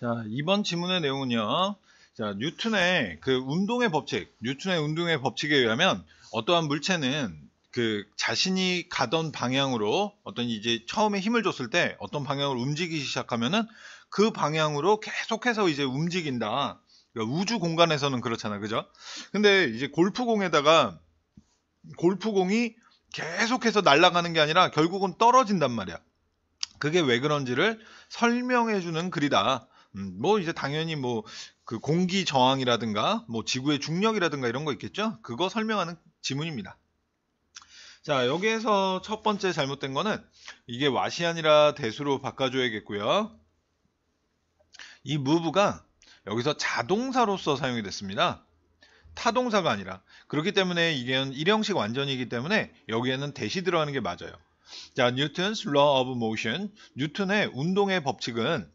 자, 이번 지문의 내용은요. 자, 뉴튼의그 운동의 법칙, 뉴튼의 운동의 법칙에 의하면 어떠한 물체는 그 자신이 가던 방향으로 어떤 이제 처음에 힘을 줬을 때 어떤 방향으로 움직이기 시작하면은 그 방향으로 계속해서 이제 움직인다. 그러니까 우주 공간에서는 그렇잖아. 그죠? 근데 이제 골프공에다가 골프공이 계속해서 날아가는 게 아니라 결국은 떨어진단 말이야. 그게 왜 그런지를 설명해 주는 글이다. 음, 뭐 이제 당연히 뭐 그 공기 저항이라든가 뭐 지구의 중력이라든가 이런 거 있겠죠? 그거 설명하는 지문입니다. 자, 여기에서 첫 번째 잘못된 거는 이게 왓이 아니라 대수로 바꿔줘야겠고요. 이 무브가 여기서 자동사로서 사용이 됐습니다. 타동사가 아니라 그렇기 때문에 이게 일형식 완전이기 때문에 여기에는 대시 들어가는 게 맞아요. 자, 뉴턴스 law of motion, 뉴턴의 운동의 법칙은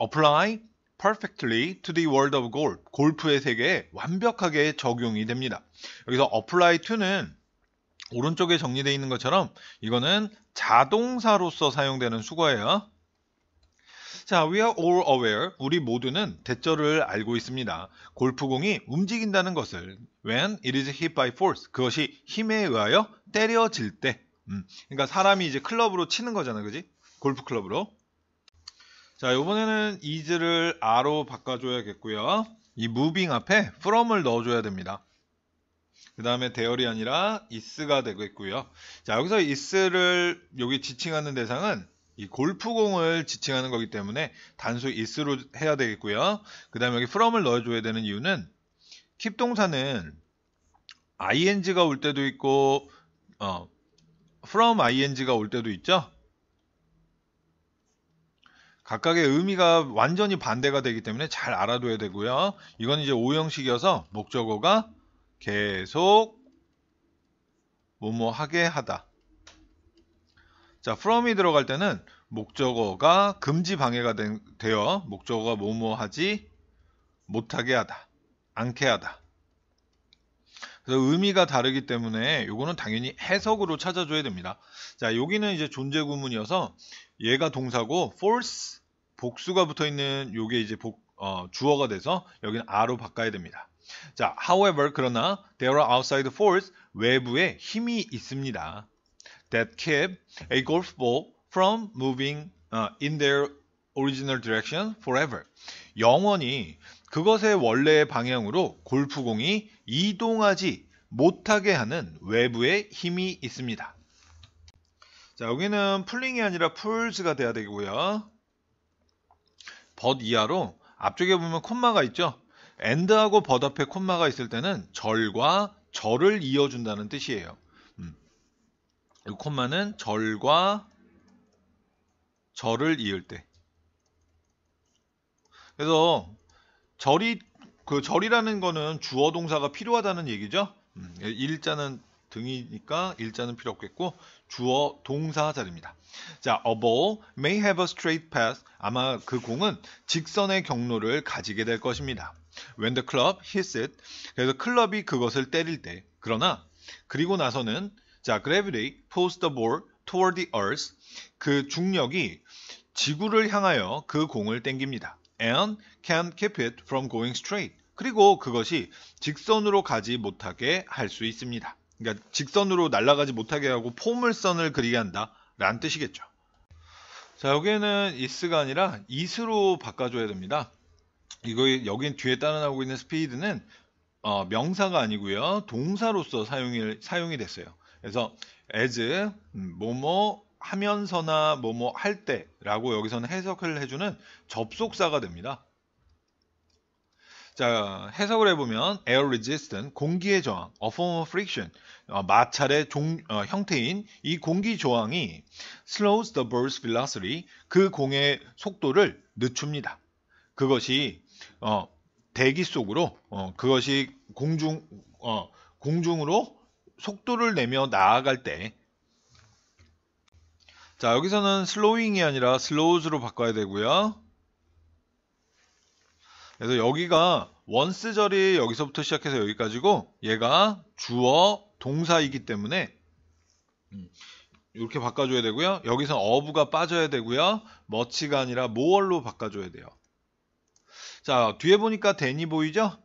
apply perfectly to the world of golf, 골프의 세계에 완벽하게 적용이 됩니다. 여기서 apply to는 오른쪽에 정리되어 있는 것처럼 이거는 자동사로서 사용되는 수거예요. 자, we are all aware. 우리 모두는 대절을 알고 있습니다. 골프공이 움직인다는 것을 when it is hit by force. 그것이 힘에 의하여 때려질 때. 음, 그러니까 사람이 이제 클럽으로 치는 거잖아. 그지? 골프 클럽으로. 자, 이번에는 is를 a r 로 바꿔줘야겠고요. 이 moving 앞에 from을 넣어줘야 됩니다. 그 다음에 대열이 아니라 is가 되겠고요. 자, 여기서 is를 여기 지칭하는 대상은 이 골프공을 지칭하는 거기 때문에 단수 is로 해야 되겠고요. 그 다음에 여기 from을 넣어줘야 되는 이유는 keep 동사는 ing가 올 때도 있고 어, from ing가 올 때도 있죠. 각각의 의미가 완전히 반대가 되기 때문에 잘 알아둬야 되고요. 이건 이제 오형식이어서 목적어가 계속 뭐뭐 하게 하다. 자, from이 들어갈 때는 목적어가 금지 방해가 된, 되어 목적어가 뭐뭐 하지 못하게 하다. 않게 하다. 그래서 의미가 다르기 때문에 이거는 당연히 해석으로 찾아줘야 됩니다. 자, 여기는 이제 존재 구문이어서 얘가 동사고 force 복수가 붙어 있는 요게 이제 복, 어, 주어가 돼서 여기는 아로 바꿔야 됩니다. 자, however 그러나 there are outside force 외부에 힘이 있습니다. that keep a golf ball from moving uh, in their original direction forever. 영원히 그것의 원래의 방향으로 골프공이 이동하지 못하게 하는 외부의 힘이 있습니다. 자, 여기는 풀링이 아니라 풀즈가 돼야 되고요. 벗 이하로 앞쪽에 보면 콤마가 있죠. 엔드하고 벗 앞에 콤마가 있을 때는 절과 절을 이어준다는 뜻이에요. 음. 콤마는 절과 절을 이을 때. 그래서 절이 그 절이라는 거는 주어 동사가 필요하다는 얘기죠. 음, 일자는 등이니까 일자는 필요 없겠고 주어 동사 자리입니다. 자, a ball may have a straight path. 아마 그 공은 직선의 경로를 가지게 될 것입니다. When the club hits it. 그래서 클럽이 그것을 때릴 때. 그러나 그리고 나서는 자, gravity pulls the ball toward the earth. 그 중력이 지구를 향하여 그 공을 땡깁니다. and can keep it from going straight. 그리고 그것이 직선으로 가지 못하게 할 수 있습니다. 그러니까 직선으로 날아가지 못하게 하고 포물선을 그리게 한다라는 뜻이겠죠. 자 여기에는 is가 아니라 is로 바꿔줘야 됩니다. 이거 여기 뒤에 따라 나오고 있는 스피드는 어, 명사가 아니고요 동사로서 사용이 사용이 됐어요. 그래서 as 음, 뭐뭐 하면서나 뭐뭐 할 때라고 여기서는 해석을 해주는 접속사가 됩니다. 자, 해석을 해보면 air resistance, 공기의 저항, a form of friction, 어, 마찰의 종, 어, 형태인 이 공기 저항이 slows the bird's velocity, 그 공의 속도를 늦춥니다. 그것이 어, 대기 속으로 어, 그것이 공중 어, 공중으로 속도를 내며 나아갈 때 자, 여기서는 slowing이 아니라 slows로 바꿔야 되고요. 그래서 여기가 원스 절이 여기서부터 시작해서 여기까지고 얘가 주어 동사이기 때문에 음, 이렇게 바꿔줘야 되고요. 여기서 어부가 빠져야 되고요. 머치가 아니라 모얼로 바꿔줘야 돼요. 자 뒤에 보니까 데니 보이죠?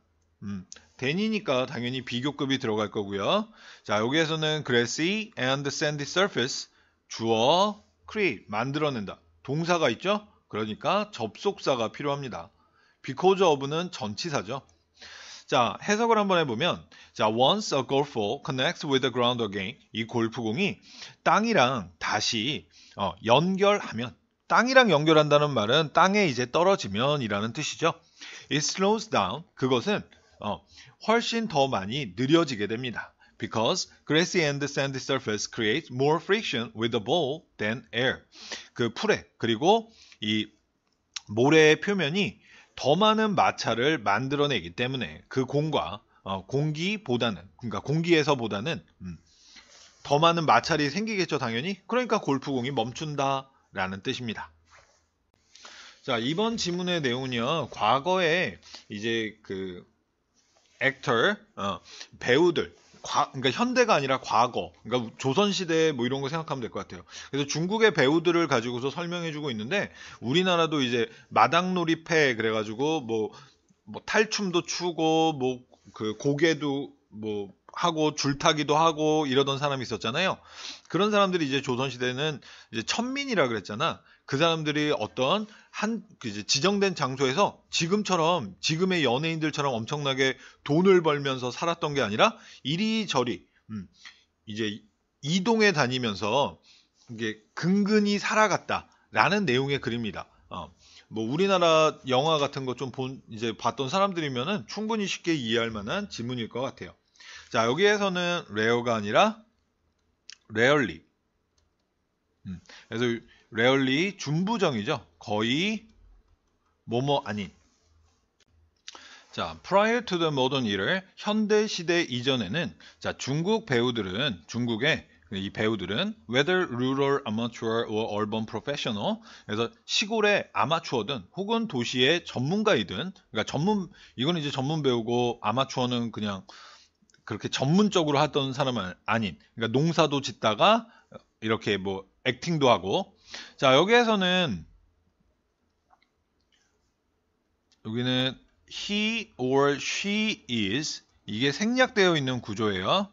음, 데니니까 당연히 비교급이 들어갈 거고요. 자 여기에서는 grassy and sandy surface 주어 create 만들어낸다. 동사가 있죠? 그러니까 접속사가 필요합니다. because of는 전치사죠. 자, 해석을 한번 해보면 자, once a golfer connects with the ground again 이 골프공이 땅이랑 다시 어, 연결하면 땅이랑 연결한다는 말은 땅에 이제 떨어지면 이라는 뜻이죠. It slows down. 그것은 어, 훨씬 더 많이 느려지게 됩니다. Because grassy and sandy surface c r e a t e more friction with the ball than air. 그 풀에 그리고 이 모래의 표면이 더 많은 마찰을 만들어내기 때문에 그 공과 어, 공기보다는 그러니까 공기에서보다는 음, 더 많은 마찰이 생기겠죠 당연히 그러니까 골프공이 멈춘다 라는 뜻입니다 자 이번 지문의 내용은요 과거에 이제 그 액터 어, 배우들 과, 그러니까 현대가 아니라 과거, 그러니까 조선시대 뭐 이런 거 생각하면 될 것 같아요. 그래서 중국의 배우들을 가지고서 설명해주고 있는데 우리나라도 이제 마당놀이패 그래가지고 뭐, 뭐 탈춤도 추고 뭐 그 고개도 뭐 하고 줄타기도 하고 이러던 사람이 있었잖아요. 그런 사람들이 이제 조선시대는 이제 천민이라 그랬잖아. 그 사람들이 어떤 한 그 지정된 장소에서 지금처럼 지금의 연예인들처럼 엄청나게 돈을 벌면서 살았던 게 아니라 이리저리 음, 이제 이동해 다니면서 이게 근근히 살아갔다라는 내용의 글입니다. 어, 뭐 우리나라 영화 같은 거 좀 본 이제 봤던 사람들이면은 충분히 쉽게 이해할 만한 지문일 것 같아요. 자 여기에서는 레어가 아니라 레얼리. 음, 그래서 rarely 준부정이죠. 거의 뭐뭐 아닌. 자, prior to the modern era, 현대 시대 이전에는 자, 중국 배우들은 중국의 이 배우들은 whether rural amateur or urban professional 그래서 시골의 아마추어든 혹은 도시의 전문가이든 그러니까 전문 이건 이제 전문 배우고 아마추어는 그냥 그렇게 전문적으로 하던 사람은 아닌 그러니까 농사도 짓다가 이렇게 뭐 액팅도 하고 자, 여기에서는 여기는 he or she is 이게 생략되어 있는 구조예요.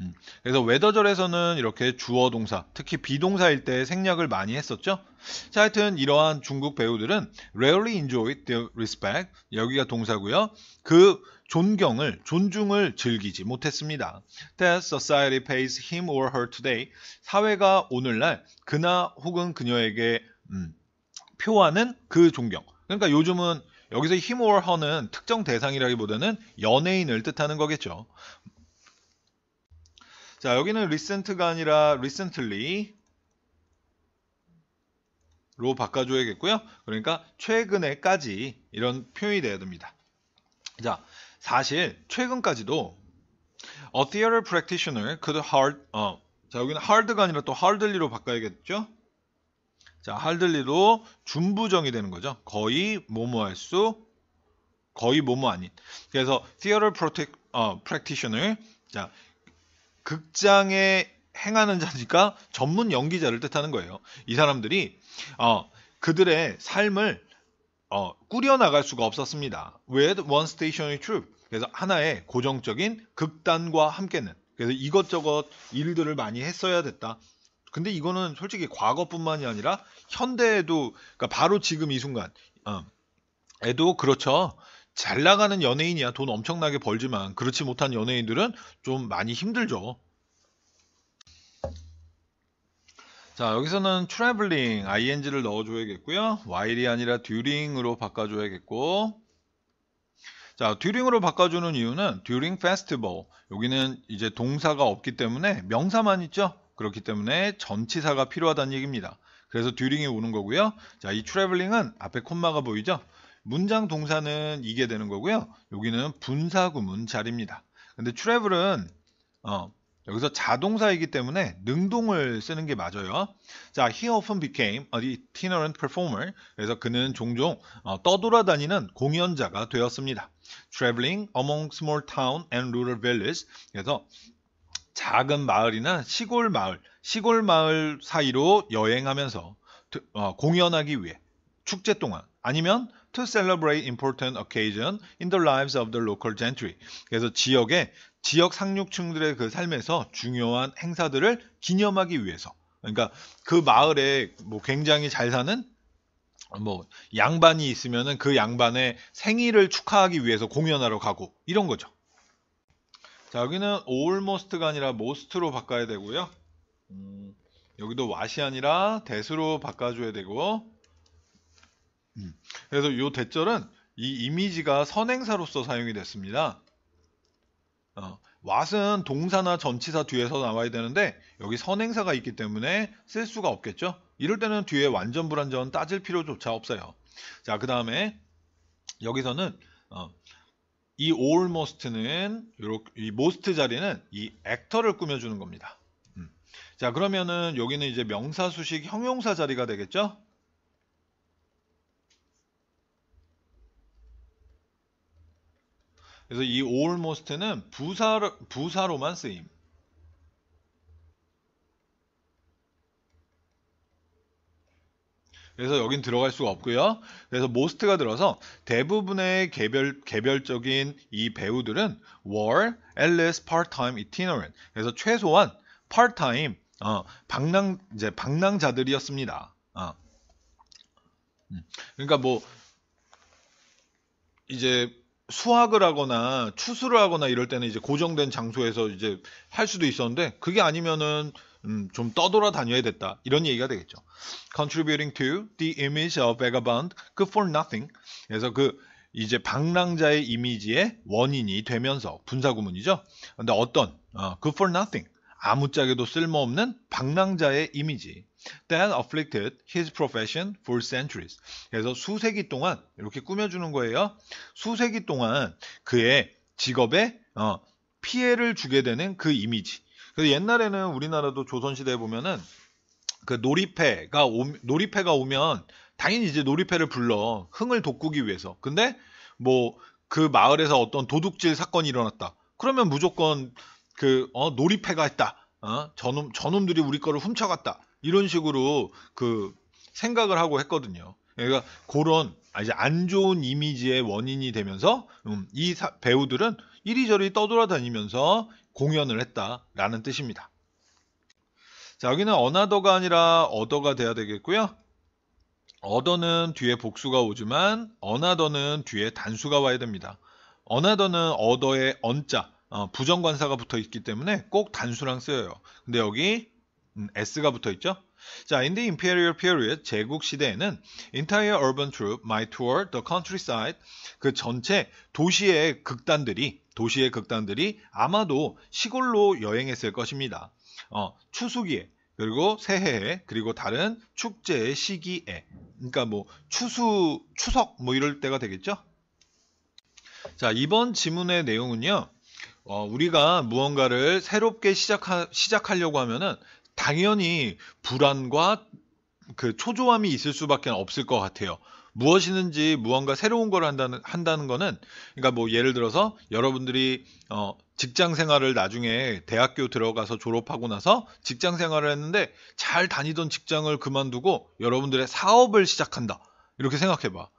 음, 그래서 웨더절에서는 이렇게 주어 동사, 특히 비동사일 때 생략을 많이 했었죠. 자, 하여튼 이러한 중국 배우들은 rarely enjoy the respect. 여기가 동사고요. 그 존경을, 존중을 즐기지 못했습니다. That society pays him or her today. 사회가 오늘날 그나 혹은 그녀에게 음, 표하는 그 존경. 그러니까 요즘은 여기서 him or her는 특정 대상이라기보다는 연예인을 뜻하는 거겠죠. 자, 여기는 recent가 아니라 recently 로 바꿔줘야겠고요. 그러니까 최근에까지 이런 표현이 돼야 됩니다. 자, 사실 최근까지도 A 어, Theater Practitioner could hard 어, 자 여기는 hard가 아니라 또 hardly로 바꿔야겠죠? 자 hardly로 준부정이 되는 거죠. 거의 뭐뭐할 수 거의 뭐뭐 아닌. 그래서 Theater Protect, 어, Practitioner 자 극장에 행하는 자니까 전문 연기자를 뜻하는 거예요. 이 사람들이 어, 그들의 삶을 어, 꾸려나갈 수가 없었습니다. With one stationary troupe 그래서 하나의 고정적인 극단과 함께는 그래서 이것저것 일들을 많이 했어야 됐다. 근데 이거는 솔직히 과거뿐만이 아니라 현대에도 그러니까 바로 지금 이 순간 어, 에도 그렇죠. 잘 나가는 연예인이야 돈 엄청나게 벌지만 그렇지 못한 연예인들은 좀 많이 힘들죠. 자 여기서는 트래블링 ing를 넣어줘야겠고요. while이 아니라 during으로 바꿔줘야겠고 자, 듀링으로 바꿔주는 이유는 듀링 페스티벌. 여기는 이제 동사가 없기 때문에 명사만 있죠. 그렇기 때문에 전치사가 필요하다는 얘기입니다. 그래서 듀링이 오는 거고요. 자, 이 트래블링은 앞에 콤마가 보이죠? 문장 동사는 이게 되는 거고요. 여기는 분사 구문 자리입니다. 근데 트래블은 어, 여기서 자동사이기 때문에 능동을 쓰는 게 맞아요. 자, he often became a itinerant performer. 그래서 그는 종종 어, 떠돌아다니는 공연자가 되었습니다. traveling among small town and rural villages. 그래서 작은 마을이나 시골 마을, 시골 마을 사이로 여행하면서 어, 공연하기 위해 축제 동안 아니면 to celebrate important occasion in the lives of the local gentry. 그래서 지역의 지역 상류층들의 그 삶에서 중요한 행사들을 기념하기 위해서. 그러니까 그 마을에 뭐 굉장히 잘 사는 뭐 양반이 있으면은 그 양반의 생일을 축하하기 위해서 공연하러 가고 이런 거죠. 자, 여기는 almost가 아니라 most로 바꿔야 되고요. 음, 여기도 what이 아니라 대수로 바꿔줘야 되고. 음, 그래서 이 대절은 이 이미지가 선행사로서 사용이 됐습니다. 어, 왓은 동사나 전치사 뒤에서 나와야 되는데 여기 선행사가 있기 때문에 쓸 수가 없겠죠. 이럴 때는 뒤에 완전 불안전 따질 필요조차 없어요. 자, 그 다음에 여기서는 어, 이 almost는 이 most 자리는 이 actor를 꾸며주는 겁니다. 음. 자, 그러면은 여기는 이제 명사 수식 형용사 자리가 되겠죠. 그래서 이 almost는 부사로, 부사로만 쓰임. 그래서 여긴 들어갈 수가 없고요. 그래서 most가 들어서 대부분의 개별 개별적인 이 배우들은 were at least part-time itinerant. 그래서 최소한 part-time 어, 방랑 이제 방랑자들이었습니다. 어. 음. 그러니까 뭐 이제 수학을 하거나 추수를 하거나 이럴 때는 이제 고정된 장소에서 이제 할 수도 있었는데 그게 아니면은 음, 좀 떠돌아 다녀야 됐다 이런 얘기가 되겠죠. Contributing to the image of vagabond, good for nothing. 그래서 그 이제 방랑자의 이미지의 원인이 되면서 분사구문이죠. 근데 어떤 어, good for nothing 아무짝에도 쓸모없는 방랑자의 이미지 t h a n afflicted his profession for centuries. 그래서 수세기 동안 이렇게 꾸며주는 거예요. 수세기 동안 그의 직업에 어, 피해를 주게 되는 그 이미지. 그래서 옛날에는 우리나라도 조선시대에 보면은 그 놀이패가 오, 놀이패가 오면 당연히 이제 놀이패를 불러 흥을 돋구기 위해서. 근데 뭐 그 마을에서 어떤 도둑질 사건이 일어났다. 그러면 무조건 그 어, 놀이패가 했다. 어? 저놈 저놈들이 우리 거를 훔쳐갔다. 이런 식으로 그 생각을 하고 했거든요. 그러니까 그런 아, 이제 안 좋은 이미지의 원인이 되면서 음, 이 사, 배우들은 이리저리 떠돌아다니면서 공연을 했다라는 뜻입니다. 자 여기는 어나더가 아니라 어더가 돼야 되겠고요. 어더는 뒤에 복수가 오지만 어나더는 뒤에 단수가 와야 됩니다. 어나더는 어더의 언자 어, 부정관사가 붙어 있기 때문에 꼭 단수랑 쓰여요. 근데 여기 S가 붙어 있죠? 자, in the imperial period, 제국 시대에는 entire urban troop might tour the countryside, 그 전체 도시의 극단들이, 도시의 극단들이 아마도 시골로 여행했을 것입니다. 어, 추수기에, 그리고 새해에, 그리고 다른 축제의 시기에. 그러니까 뭐, 추수, 추석 뭐 이럴 때가 되겠죠? 자, 이번 지문의 내용은요, 어, 우리가 무언가를 새롭게 시작하, 시작하려고 하면은 당연히 불안과 그 초조함이 있을 수밖에 없을 것 같아요. 무엇이든지 무언가 새로운 걸 한다는 한다는 거는 그러니까 뭐 예를 들어서 여러분들이 어 직장 생활을 나중에 대학교 들어가서 졸업하고 나서 직장 생활을 했는데 잘 다니던 직장을 그만두고 여러분들의 사업을 시작한다. 이렇게 생각해 봐.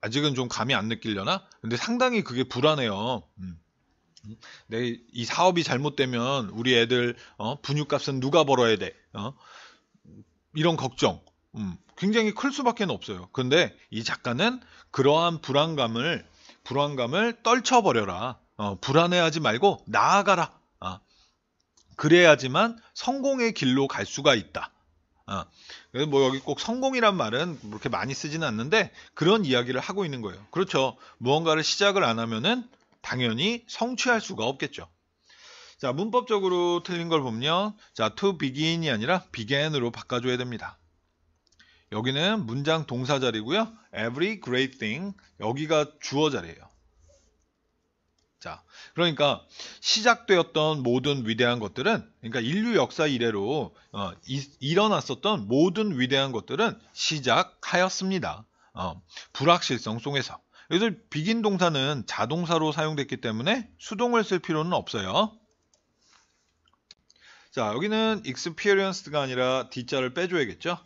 아직은 좀 감이 안 느끼려나? 근데 상당히 그게 불안해요. 음. 내이 사업이 잘못되면 우리 애들 어, 분유값은 누가 벌어야 돼? 어? 이런 걱정. 음, 굉장히 클 수밖에 없어요. 근데 이 작가는 그러한 불안감을 불안감을 떨쳐버려라. 어, 불안해하지 말고 나아가라. 어, 그래야지만 성공의 길로 갈 수가 있다. 어, 뭐 여기 꼭 성공이란 말은 그렇게 많이 쓰지는 않는데 그런 이야기를 하고 있는 거예요. 그렇죠. 무언가를 시작을 안 하면은 당연히 성취할 수가 없겠죠. 자, 문법적으로 틀린 걸 보면 자, to begin이 아니라 began으로 바꿔줘야 됩니다. 여기는 문장 동사 자리고요. every great thing 여기가 주어 자리예요. 자, 그러니까 시작되었던 모든 위대한 것들은, 그러니까 인류 역사 이래로 어, 이, 일어났었던 모든 위대한 것들은 시작하였습니다. 어, 불확실성 속에서. 여기서 비긴 동사는 자동사로 사용됐기 때문에 수동을 쓸 필요는 없어요. 자, 여기는 experienced가 아니라 D자를 빼줘야겠죠.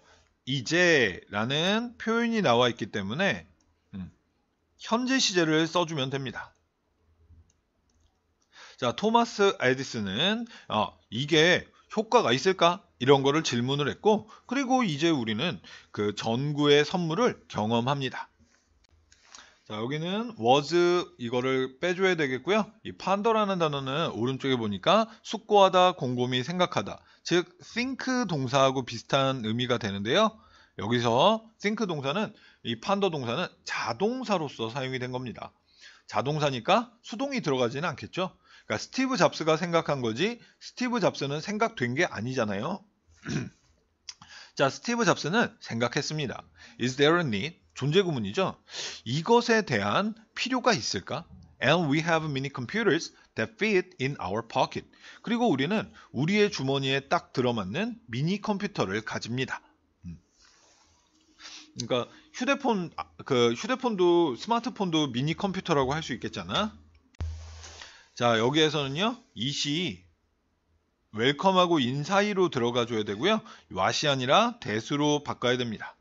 이제라는 표현이 나와 있기 때문에 음, 현재 시제를 써주면 됩니다. 자, 토마스 에디슨은 어, 이게 효과가 있을까? 이런 거를 질문을 했고 그리고 이제 우리는 그 전구의 선물을 경험합니다. 자 여기는 was 이거를 빼줘야 되겠고요. 이 판더라는 단어는 오른쪽에 보니까 숙고하다, 곰곰이 생각하다 즉 think 동사하고 비슷한 의미가 되는데요. 여기서 think 동사는 이 판더 동사는 자동사로서 사용이 된 겁니다. 자동사니까 수동이 들어가지는 않겠죠. 그러니까 스티브 잡스가 생각한 거지 스티브 잡스는 생각된 게 아니잖아요. 자, 스티브 잡스는 생각했습니다. Is there a need? 존재 구문이죠. 이것에 대한 필요가 있을까? And we have mini computers that fit in our pocket. 그리고 우리는 우리의 주머니에 딱 들어맞는 미니 컴퓨터를 가집니다. 음. 그러니까 휴대폰 아, 그 휴대폰도 스마트폰도 미니 컴퓨터라고 할 수 있겠잖아. 자, 여기에서는요. 이시 웰컴하고 인 사이로 들어가 줘야 되고요. 왓이 아니라 대수로 바꿔야 됩니다.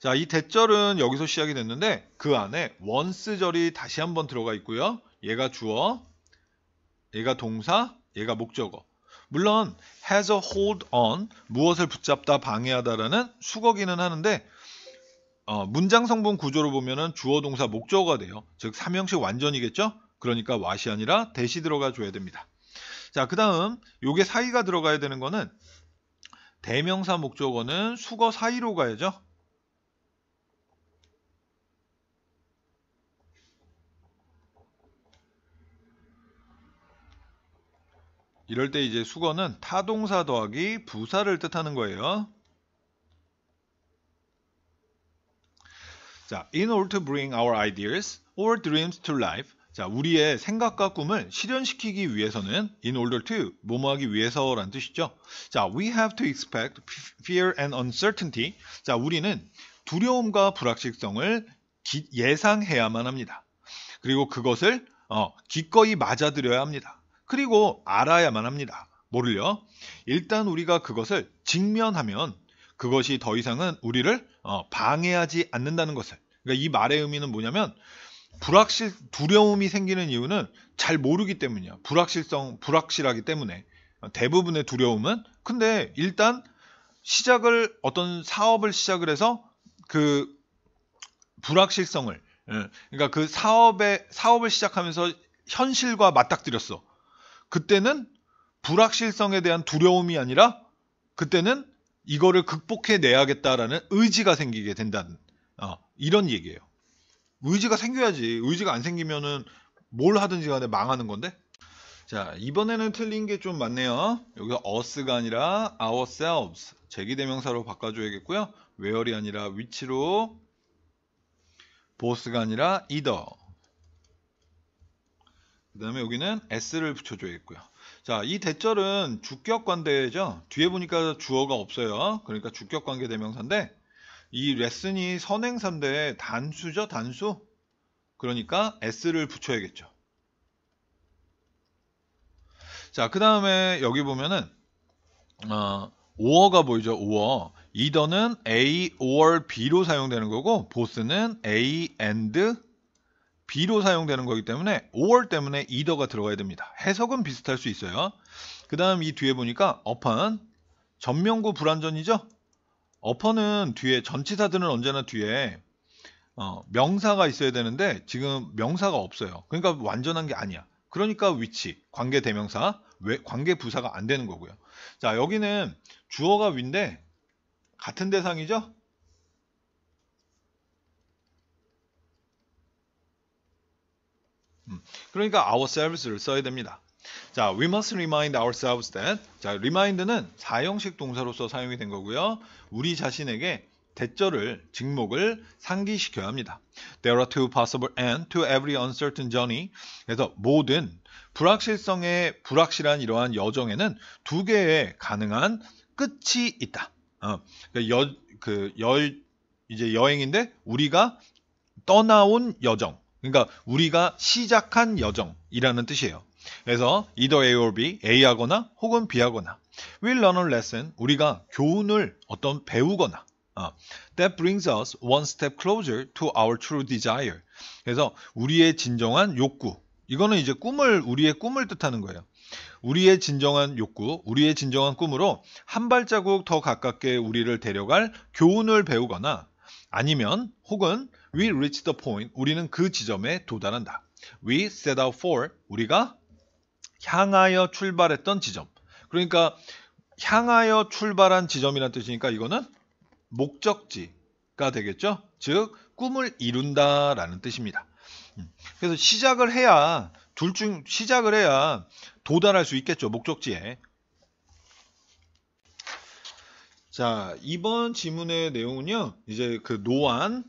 자, 이 대절은 여기서 시작이 됐는데 그 안에 원스절이 다시 한번 들어가 있고요. 얘가 주어, 얘가 동사, 얘가 목적어. 물론 has a hold on 무엇을 붙잡다 방해하다라는 수거기는 하는데 어, 문장 성분 구조로 보면은 주어 동사 목적어가 돼요. 즉 삼형식 완전이겠죠? 그러니까 what이 아니라 대시 들어가 줘야 됩니다. 자, 그다음 요게 사이가 들어가야 되는 거는 대명사 목적어는 수거 사이로 가야죠. 이럴 때 이제 수거는 타동사 더하기 부사를 뜻하는 거예요. 자, in order to bring our ideas or dreams to life. 자, 우리의 생각과 꿈을 실현시키기 위해서는 in order to 뭐뭐하기 위해서란 뜻이죠. 자, we have to expect fear and uncertainty. 자, 우리는 두려움과 불확실성을 기, 예상해야만 합니다. 그리고 그것을 어, 기꺼이 맞아들여야 합니다. 그리고 알아야만 합니다. 모를려 일단 우리가 그것을 직면하면 그것이 더 이상은 우리를 어, 방해하지 않는다는 것을. 그러니까 이 말의 의미는 뭐냐면 불확실 두려움이 생기는 이유는 잘 모르기 때문이야. 불확실성 불확실하기 때문에 어, 대부분의 두려움은 근데 일단 시작을 어떤 사업을 시작을 해서 그 불확실성을 예, 그러니까 그 사업에 사업을 시작하면서 현실과 맞닥뜨렸어. 그때는 불확실성에 대한 두려움이 아니라 그때는 이거를 극복해 내야겠다라는 의지가 생기게 된다는 어, 이런 얘기예요. 의지가 생겨야지. 의지가 안 생기면은 뭘 하든지 간에 망하는 건데. 자, 이번에는 틀린 게 좀 많네요. 여기서 us가 아니라 ourselves 제기대명사로 바꿔줘야겠고요. where이 아니라 위치로 boss가 아니라 either 그 다음에 여기는 s를 붙여줘야겠고요. 자, 이 대절은 주격 관대죠. 뒤에 보니까 주어가 없어요. 그러니까 주격 관계 대명사인데 이 레슨이 선행사인데 단수죠, 단수. 그러니까 s를 붙여야겠죠. 자, 그 다음에 여기 보면은 어, 5어가 보이죠, 5어 이더는 A or B로 사용되는 거고 보스는 A and 비로 사용되는 거기 때문에 5월 때문에 이더가 들어가야 됩니다. 해석은 비슷할 수 있어요. 그 다음 이 뒤에 보니까 어판 전면구 불완전이죠? 어퍼는 뒤에 전치사들은 언제나 뒤에 어, 명사가 있어야 되는데 지금 명사가 없어요. 그러니까 완전한 게 아니야. 그러니까 위치, 관계 대명사, 외, 관계 부사가 안 되는 거고요. 자 여기는 주어가 위인데 같은 대상이죠. 음. 그러니까 ourselves를 써야 됩니다. 자, we must remind ourselves that 자, remind는 사형식 동사로서 사용이 된 거고요. 우리 자신에게 대절을 직목을 상기시켜야 합니다. There are two possible a n d s to every uncertain journey. 그래서 모든 불확실성의 불확실한 이러한 여정에는 두 개의 가능한 끝이 있다. 어, 그러니까 여, 그 열, 이제 여행인데 우리가 떠나온 여정 그러니까 우리가 시작한 여정이라는 뜻이에요. 그래서 either A or B, A하거나 혹은 B하거나 We learn l a lesson, 우리가 교훈을 어떤 배우거나 어, That brings us one step closer to our true desire. 그래서 우리의 진정한 욕구 이거는 이제 꿈을 우리의 꿈을 뜻하는 거예요. 우리의 진정한 욕구, 우리의 진정한 꿈으로 한 발자국 더 가깝게 우리를 데려갈 교훈을 배우거나 아니면 혹은 we reach the point 우리는 그 지점에 도달한다. we set out for 우리가 향하여 출발했던 지점. 그러니까 향하여 출발한 지점이란 뜻이니까 이거는 목적지가 되겠죠. 즉 꿈을 이룬다라는 뜻입니다. 음. 그래서 시작을 해야 둘 중 시작을 해야 도달할 수 있겠죠 목적지에 자, 이번 지문의 내용은요. 이제 그 노안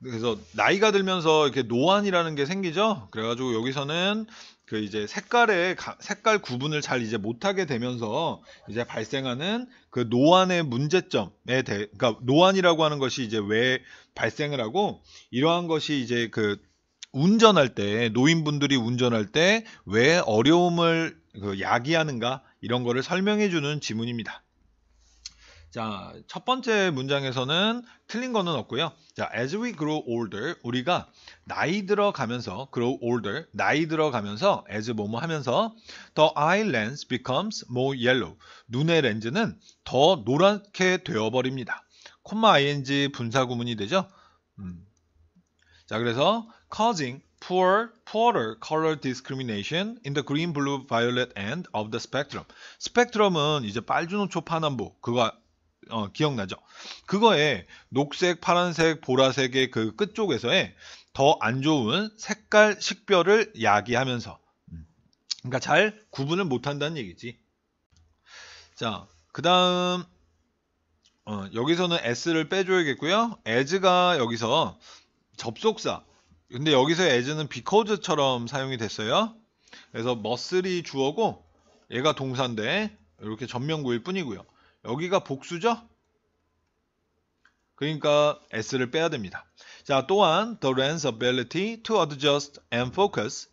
그래서 나이가 들면서 이렇게 노안이라는 게 생기죠. 그래가지고 여기서는 그 이제 색깔의 색깔 구분을 잘 이제 못하게 되면서 이제 발생하는 그 노안의 문제점에 대, 그러니까 노안이라고 하는 것이 이제 왜 발생을 하고 이러한 것이 이제 그 운전할 때 노인분들이 운전할 때 왜 어려움을 그 야기하는가 이런 거를 설명해 주는 지문입니다. 자, 첫 번째 문장에서는 틀린 거는 없고요. 자, as we grow older, 우리가 나이 들어가면서 grow older, 나이 들어가면서 as 뭐 뭐 하면서 the eye lens becomes more yellow. 눈의 렌즈는 더 노랗게 되어 버립니다. 콤마 ing 분사 구문이 되죠. 음. 자, 그래서 causing poor, poorer color discrimination in the green, blue, violet end of the spectrum. 스펙트럼은 이제 빨주노초 파남보 그거 어, 기억나죠? 그거에 녹색, 파란색, 보라색의 그 끝쪽에서의 더 안 좋은 색깔 식별을 야기하면서 음. 그러니까 잘 구분을 못한다는 얘기지. 자, 그 다음 어, 여기서는 s를 빼줘야겠고요. as가 여기서 접속사 근데 여기서 as는 because처럼 사용이 됐어요. 그래서 must이 주어고 얘가 동사인데 이렇게 전면구일 뿐이고요. 여기가 복수죠? 그러니까 s를 빼야 됩니다. 자, 또한 the lens ability to adjust and focus.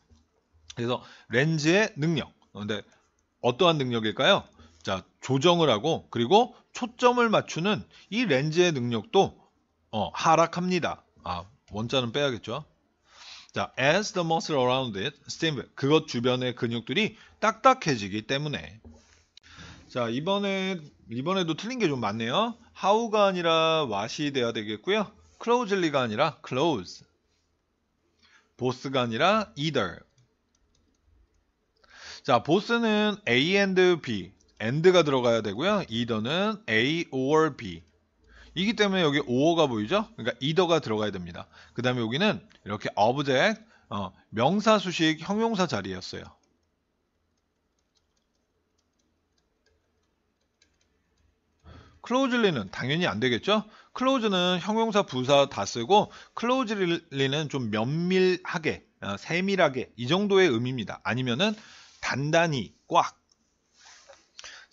그래서 렌즈의 능력. 그런데 어떠한 능력일까요? 자, 조정을 하고 그리고 초점을 맞추는 이 렌즈의 능력도 어, 하락합니다. 아, 원자는 빼야겠죠. 자, as the muscle around it stiffen, 그것 주변의 근육들이 딱딱해지기 때문에. 자, 이번에, 이번에도 틀린 게 좀 많네요. how가 아니라 what이 돼야 되겠고요. closely가 아니라 close. 보스가 아니라 either. 자, 보스는 A and B, and가 들어가야 되고요. either는 A or B, 이기 때문에 여기 오어가 보이죠? 그러니까 이더가 들어가야 됩니다. 그 다음에 여기는 이렇게 object, 어, 명사 수식 형용사 자리였어요. 클로즈리는 당연히 안 되겠죠? 클로즈는 형용사 부사 다 쓰고 클로즈리는 좀 면밀하게 어, 세밀하게 이 정도의 의미입니다. 아니면은 단단히 꽉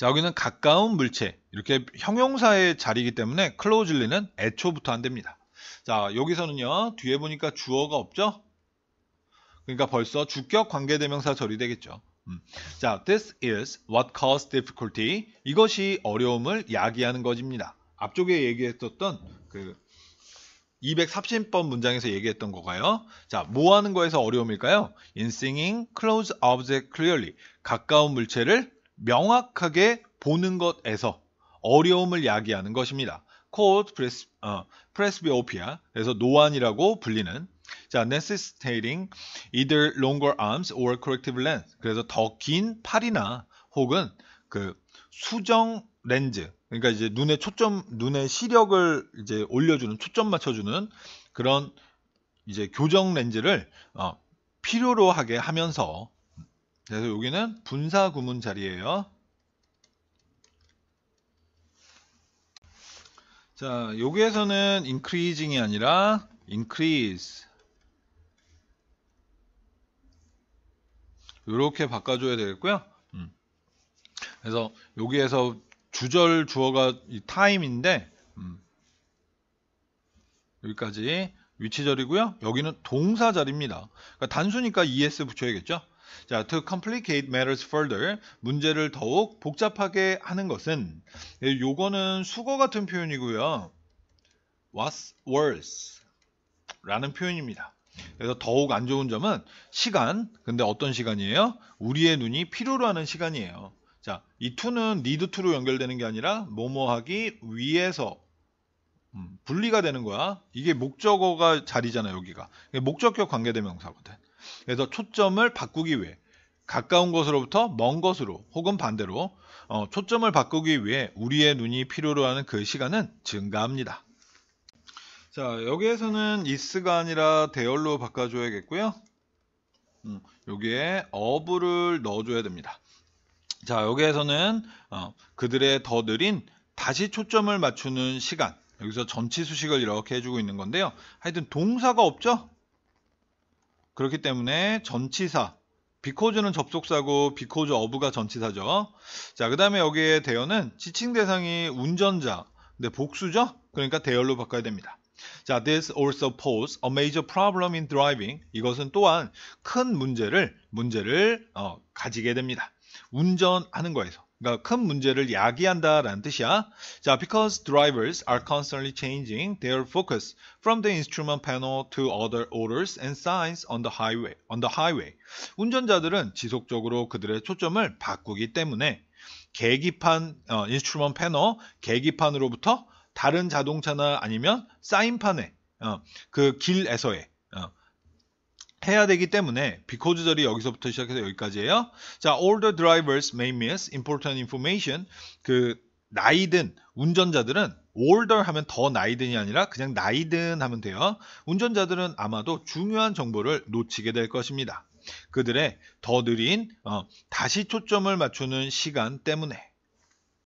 자, 여기는 가까운 물체. 이렇게 형용사의 자리이기 때문에 클로즈리는 애초부터 안 됩니다. 자, 여기서는요. 뒤에 보니까 주어가 없죠? 그러니까 벌써 주격 관계대명사 절이 되겠죠. 음. 자, this is what caused difficulty. 이것이 어려움을 야기하는 것입니다. 앞쪽에 얘기했었던 그 230번 문장에서 얘기했던 거가요. 자, 뭐 하는 거에서 어려움일까요? In singing close object clearly. 가까운 물체를 명확하게 보는 것에서 어려움을 야기하는 것입니다. called pres, 어, presbyopia, 그래서 노안이라고 불리는 자, necessitating either longer arms or corrective lens. 그래서 더 긴 팔이나 혹은 그 수정 렌즈. 그러니까 이제 눈의 초점, 눈의 시력을 이제 올려주는 초점 맞춰주는 그런 이제 교정 렌즈를 어, 필요로 하게 하면서 그래서 여기는 분사 구문 자리예요. 자, 여기에서는 increasing이 아니라 increase 이렇게 바꿔줘야 되겠고요. 음. 그래서 여기에서 주절 주어가 이 time인데 음. 여기까지 위치절이고요. 여기는 동사절입니다. 그러니까 단순니까 es 붙여야겠죠. 자, to complicate matters further 문제를 더욱 복잡하게 하는 것은 예, 요거는 수거 같은 표현이고요. what's worse 라는 표현입니다. 그래서 더욱 안 좋은 점은 시간 근데 어떤 시간이에요? 우리의 눈이 필요로 하는 시간이에요. 자, 이 to는 need to로 연결되는 게 아니라 뭐뭐하기 위해서 음, 분리가 되는 거야. 이게 목적어가 자리잖아 여기가 목적격 관계대명사거든. 그래서 초점을 바꾸기 위해 가까운 것으로부터 먼 것으로 혹은 반대로 어, 초점을 바꾸기 위해 우리의 눈이 필요로 하는 그 시간은 증가합니다. 자 여기에서는 is가 아니라 대열로 바꿔줘야겠고요. 음, 여기에 o f 를 넣어줘야 됩니다. 자 여기에서는 어, 그들의 더 느린 다시 초점을 맞추는 시간 여기서 전치 수식을 이렇게 해주고 있는 건데요. 하여튼 동사가 없죠? 그렇기 때문에 전치사 비코즈는 접속사고 비코즈 어부가 전치사죠. 자, 그 다음에 여기에 대여는 지칭 대상이 운전자, 근데 복수죠? 그러니까 대열로 바꿔야 됩니다. 자, this also poses a major problem in driving. 이것은 또한 큰 문제를 문제를 어, 가지게 됩니다. 운전하는 거에서. 그러니까 큰 문제를 야기한다라는 뜻이야. 자, because drivers are constantly changing their focus from the instrument panel to other orders and signs on the highway. on the highway. 운전자들은 지속적으로 그들의 초점을 바꾸기 때문에 계기판 어, 인스트루먼트 패너 계기판으로부터 다른 자동차나 아니면 사인판에 어, 그 길에서의 어, 해야 되기 때문에 비코 c 절이 여기서부터 시작해서 여기까지예요. 자, older drivers may miss important information. 그 나이든 운전자들은 older 하면 더 나이든이 아니라 그냥 나이든 하면 돼요. 운전자들은 아마도 중요한 정보를 놓치게 될 것입니다. 그들의 더 느린 어, 다시 초점을 맞추는 시간 때문에